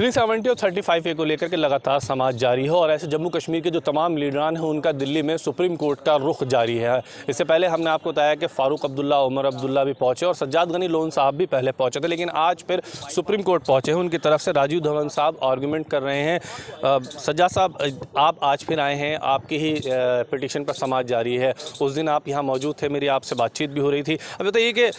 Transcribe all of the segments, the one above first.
Three seventy और thirty five A को लेकर के लगातार समाज जारी है और ऐसे जम्मू कश्मीर के जो तमाम लीडरान हैं उनका दिल्ली में सुप्रीम कोर्ट का रुख जारी है इससे पहले हमने आपको बताया कि फारूक अब्दुल्ला उमर अब्दुल्ला भी पहुंचे और सज्जाद गनी लोन साहब भी पहले पहुंचे थे लेकिन आज फिर सुप्रीम कोर्ट पहुंचे हैं उनकी तरफ से राजीव धवन साहब आर्ग्यूमेंट कर रहे हैं सज्जाद साहब आप आज फिर आए हैं आपकी ही पिटिशन पर समाज जारी है उस दिन आप यहाँ मौजूद थे मेरी आपसे बातचीत भी हो रही थी अब बताइए कि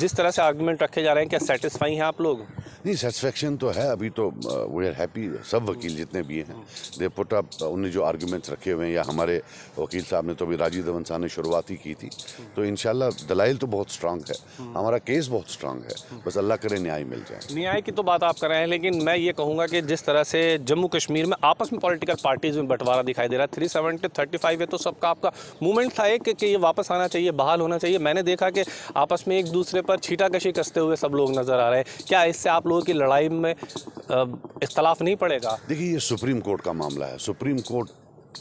जिस तरह से आर्ग्यूमेंट रखे जा रहे हैं क्या सेटिस्फाई हैं आप लोग नहीं सेटिस्फेक्शन तो है अभी तो वी आर हैप्पी सब वकील जितने भी हैं दे पुट अप उन्होंने जो आर्गूमेंट्स रखे हुए हैं या हमारे वकील साहब ने तो अभी राजीव धवन साहब ने शुरुआत ही की थी तो इन दलाइल तो बहुत स्ट्रांग है हमारा केस बहुत स्ट्रांग है बस अल्लाह करे न्याय मिल जाए न्याय की तो बात आप कर रहे हैं लेकिन मैं ये कहूँगा कि जिस तरह से जम्मू कश्मीर में आपस में पॉलिटिकल पार्टीज में बंटवारा दिखाई दे रहा है थ्री सेवेंटी थर्टी फाइव है तो सबका आपका मूवमेंट था एक कि ये वापस आना चाहिए बहाल होना चाहिए मैंने देखा कि आपस में एक दूसरे पर छीटाकशी कसते हुए सब लोग नजर आ रहे हैं क्या इससे आप लोगों की लड़ाई में इख्तलाफ नहीं पड़ेगा देखिए ये सुप्रीम कोर्ट का मामला है सुप्रीम कोर्ट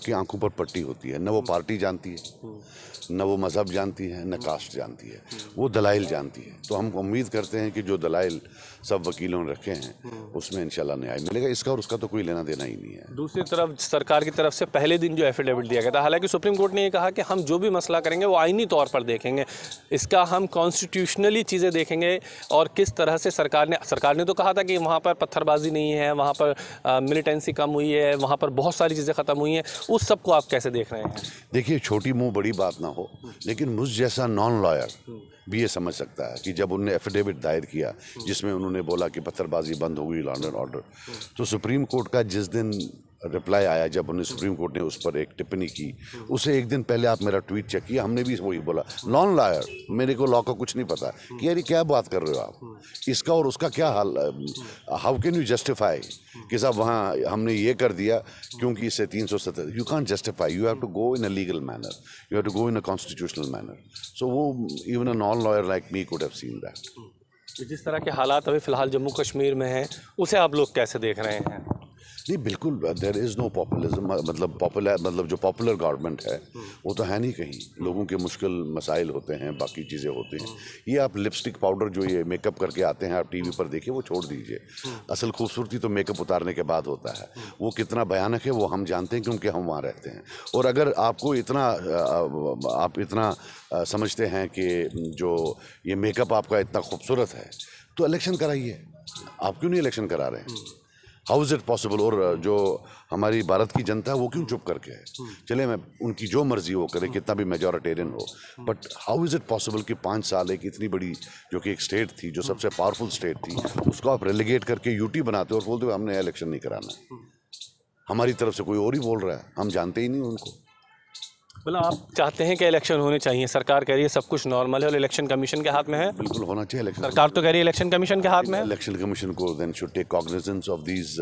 की आंखों पर पट्टी होती है न वो पार्टी जानती है न वो मज़हब जानती है न कास्ट जानती है वो दलाइल जानती है तो हम उम्मीद करते हैं कि जो दलाइल सब वकीलों ने रखे हैं उसमें इंशाल्लाह न्याय मिलेगा इसका और उसका तो कोई लेना देना ही नहीं है दूसरी तरफ सरकार की तरफ से पहले दिन जो एफिडेविट दिया गया था हालांकि सुप्रीम कोर्ट ने यह कहा कि हम जो भी मसला करेंगे वो आइनी तौर पर देखेंगे इसका हम कॉन्स्टिट्यूशनली चीज़ें देखेंगे और किस तरह से सरकार ने सरकार ने तो कहा था कि वहाँ पर पत्थरबाजी नहीं है वहाँ पर मिलिटेंसी कम हुई है वहाँ पर बहुत सारी चीज़ें ख़त्म हुई हैं उस सब को आप कैसे देख रहे हैं देखिए छोटी मुंह बड़ी बात ना हो लेकिन मुझ जैसा नॉन लॉयर भी ये समझ सकता है कि जब उनने एफिडेविट दायर किया जिसमें उन्होंने बोला कि पत्थरबाजी बंद हो गई लॉन्डन ऑर्डर तो सुप्रीम कोर्ट का जिस दिन रिप्लाई आया जब उन्हें सुप्रीम कोर्ट ने उस पर एक टिप्पणी की उसे एक दिन पहले आप मेरा ट्वीट चेक किया हमने भी वही बोला नॉन लॉयर मेरे को लॉ का कुछ नहीं पता कि यार क्या बात कर रहे हो आप इसका और उसका क्या हाल हाउ कैन यू जस्टिफाई कि साहब वहाँ हमने ये कर दिया क्योंकि इससे तीन सौ सत्तर you can justify you have to go in a legal manner you have to go in a constitutional manner so वो even a non lawyer like me could have seen that जिस तरह के हालात अभी फ़िलहाल जम्मू कश्मीर में हैं उसे आप लोग कैसे देख रहे हैं नहीं बिल्कुल देर इज़ नो पॉपुलिज्म मतलब पॉपुलर मतलब जो पॉपुलर गवर्नमेंट है वो तो है नहीं कहीं लोगों के मुश्किल मसाइल होते हैं बाकी चीज़ें होती हैं ये आप लिपस्टिक पाउडर जो ये मेकअप करके आते हैं आप टीवी पर देखिए वो छोड़ दीजिए असल खूबसूरती तो मेकअप उतारने के बाद होता है वो कितना भयानक है वो हम जानते हैं क्योंकि हम वहाँ रहते हैं और अगर आपको इतना आप इतना समझते हैं कि जो ये मेकअप आपका इतना खूबसूरत है तो इलेक्शन कराइए आप क्यों नहीं इलेक्शन करा रहे हैं हाउ इज़ इट पॉसिबल और जो हमारी भारत की जनता है वो क्यों चुप करके है हम्म। चले मैं उनकी जो मर्ज़ी हो करे हम्म। कितना भी मेजोरिटेरियन हो but how is it possible कि पाँच साल एक इतनी बड़ी जो कि एक स्टेट थी जो हम्म। सबसे पावरफुल स्टेट थी उसको आप रेलीगेट करके यूटी बनाते हो और बोलते हो हमने इलेक्शन नहीं कराना हमारी तरफ से कोई और ही बोल रहा है हम जानते ही नहीं उनको मतलब आप चाहते हैं कि इलेक्शन होने चाहिए सरकार कह रही है सब कुछ नॉर्मल है और इलेक्शन कमीशन के हाथ में है बिल्कुल होना चाहिए इलेक्शन सरकार तो कह रही है इलेक्शन कमीशन के हाथ में इलेक्शन कमीशन को then should take cognizance of these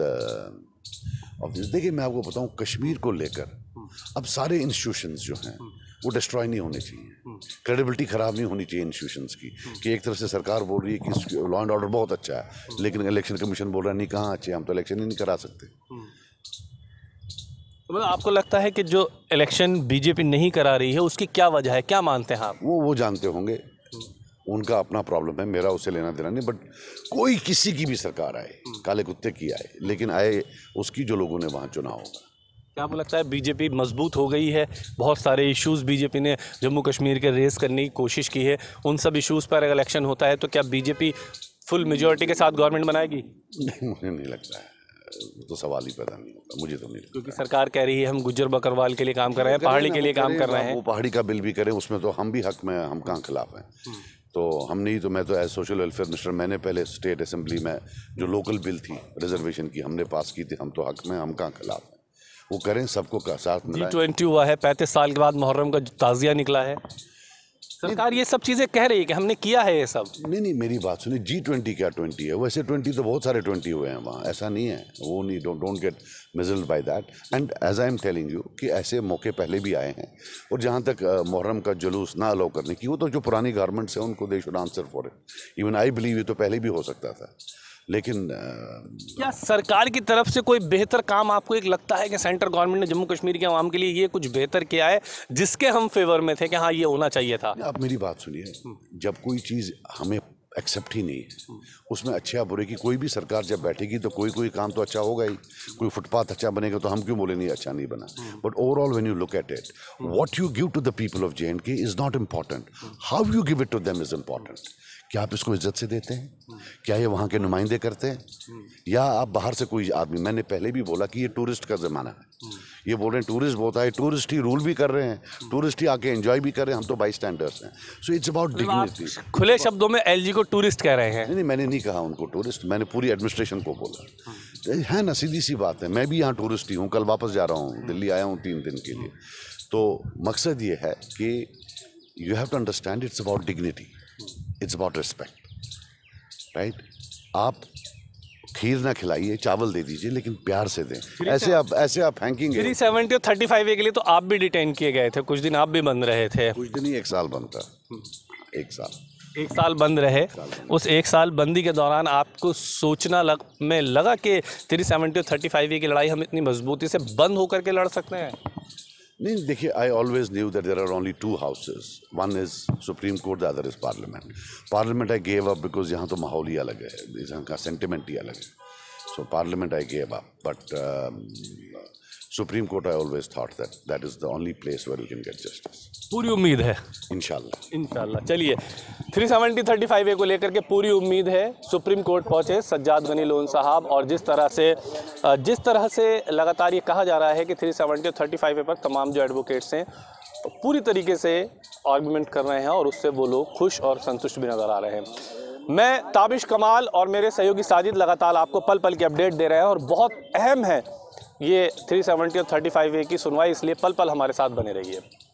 of this देखिए मैं आपको बताऊं कश्मीर को लेकर अब सारे इंस्टीट्यूशंस जो हैं वो डिस्ट्रॉय नहीं होने चाहिए क्रेडिबिलिटी ख़राब नहीं होनी चाहिए इंस्टीट्यूशंस की कि एक तरफ से सरकार बोल रही है कि लॉ एंड ऑर्डर बहुत अच्छा है लेकिन इलेक्शन कमीशन बोल रहा है नहीं कहाँ अच्छे हम तो इलेक्शन ही नहीं करा सकते तो मतलब आपको लगता है कि जो इलेक्शन बीजेपी नहीं करा रही है उसकी क्या वजह है क्या मानते हैं आप वो वो जानते होंगे उनका अपना प्रॉब्लम है मेरा उसे लेना देना नहीं बट कोई किसी की भी सरकार आए हम्म। काले कुत्ते की आए लेकिन आए उसकी जो लोगों ने वहाँ चुनाव होगा क्या आपको लगता है बीजेपी मजबूत हो गई है बहुत सारे इश्यूज बीजेपी ने जम्मू कश्मीर के रेस करने की कोशिश की है उन सब इश्यूज पर अगर इलेक्शन होता है तो क्या बीजेपी फुल मेजोरिटी के साथ गवर्नमेंट बनाएगी नहीं मुझे नहीं लगता है तो सवाल ही पैदा नहीं होगा मुझे तो नहीं क्योंकि सरकार कह रही है हम गुजर बकरवाल के लिए काम कर रहे हैं पहाड़ी के लिए काम कर रहे हैं वो पहाड़ी का बिल भी करें उसमें तो हम भी हक में हम कहाँ खिलाफ हैं हम्म। तो हम नहीं तो मैं तो एज सोशल वेलफेयर मिनिस्टर मैंने पहले स्टेट असम्बली में जो लोकल बिल थी रिजर्वेशन की हमने पास की थी हम तो हक में हम कहाँ खिलाफ हैं वो करें सबको साथ मिला ट्वेंटी हुआ है पैंतीस साल के बाद मुहर्रम का ताज़िया निकला है सरकार ये सब चीज़ें कह रही है कि हमने किया है ये सब नहीं नहीं मेरी बात सुनिए जी ट्वेंटी क्या ट्वेंटी है वैसे ट्वेंटी तो बहुत सारे ट्वेंटी हुए हैं वहाँ ऐसा नहीं है वो नहीं don't get misled by that and as I am telling you कि ऐसे मौके पहले भी आए हैं और जहाँ तक मुहर्रम का जुलूस ना अलाउ करने की वो तो जो पुरानी गारमेंट्स हैं उनको they should answer for it even I believe ये तो पहले भी हो सकता था लेकिन क्या सरकार की तरफ से कोई बेहतर काम आपको एक लगता है कि सेंटर गवर्नमेंट ने जम्मू कश्मीर के आवाम के लिए ये कुछ बेहतर किया है जिसके हम फेवर में थे कि हाँ ये होना चाहिए था आप मेरी बात सुनिए हम्म। जब कोई चीज़ हमें एक्सेप्ट ही नहीं है हम्म। उसमें अच्छे या बुरे की कोई भी सरकार जब बैठेगी तो कोई कोई काम तो अच्छा होगा ही कोई फुटपाथ अच्छा बनेगा तो हम क्यों बोले नहीं अच्छा नहीं बना but overall when you look at it what you give to the people of J and K is not important how you give it to them is important क्या आप इसको इज्जत से देते हैं क्या ये वहाँ के नुमाइंदे करते हैं या आप बाहर से कोई आदमी मैंने पहले भी बोला कि ये टूरिस्ट का ज़माना है ये बोल रहे हैं टूरिस्ट बहुत आए टूरिस्ट ही रूल भी कर रहे हैं टूरिस्ट ही आके एंजॉय भी कर रहे हैं हम तो बाई स्टैंडर्स हैं सो इट्स अबाउट डिग्निटी खुले शब्दों में एल को टूरिस्ट कह रहे हैं नहीं मैंने नहीं कहा उनको टूरिस्ट मैंने पूरी एडमिनिस्ट्रेशन को बोला है ना सीधी सी बात है मैं भी यहाँ टूरिस्ट ही हूँ कल वापस जा रहा हूँ दिल्ली आया हूँ तीन दिन के लिए तो मकसद ये है कि you have to understand it's about dignity it's about respect right आप खीर ना खिलाइए चावल दे दीजिए लेकिन प्यार से दें ऐसे आप ऐसे आप फेंकेंगे थ्री सेवेंटी और थर्टी फाइव के लिए तो आप भी डिटेन किए गए थे कुछ दिन आप भी बंद रहे थे कुछ दिन ही एक साल बंद था एक साल एक साल बंद रहे साल बंद उस एक साल बंदी के दौरान आपको सोचना लग में लगा कि थ्री सेवेंटी और थर्टी फाइव की लड़ाई हम इतनी मजबूती से बंद होकर के लड़ सकते हैं नहीं देखिए I always knew that there are only two houses one is supreme court the other is parliament parliament I gave up because यहाँ तो माहौल ही अलग है यहाँ का सेंटिमेंट ही अलग है So Parliament I gave up, but um, Supreme Court I always thought that that is the only place where you can get justice. पूरी उम्मीद है इनशाला इनशाला चलिए three seventy thirty five A को लेकर के पूरी उम्मीद है सुप्रीम कोर्ट पहुंचे सज्जाद गनी लोन साहब और जिस तरह से जिस तरह से लगातार ये कहा जा रहा है कि three seventy thirty five A पर तमाम जो एडवोकेट्स हैं पूरी तरीके से आर्गूमेंट कर रहे हैं और उससे वो लोग खुश और संतुष्ट भी नज़र आ रहे हैं मैं ताबिश कमाल और मेरे सहयोगी साजिद लगातार आपको पल पल की अपडेट दे रहे हैं और बहुत अहम है ये थ्री सेवेंटी और थर्टी फाइव ए की सुनवाई इसलिए पल पल हमारे साथ बने रहिए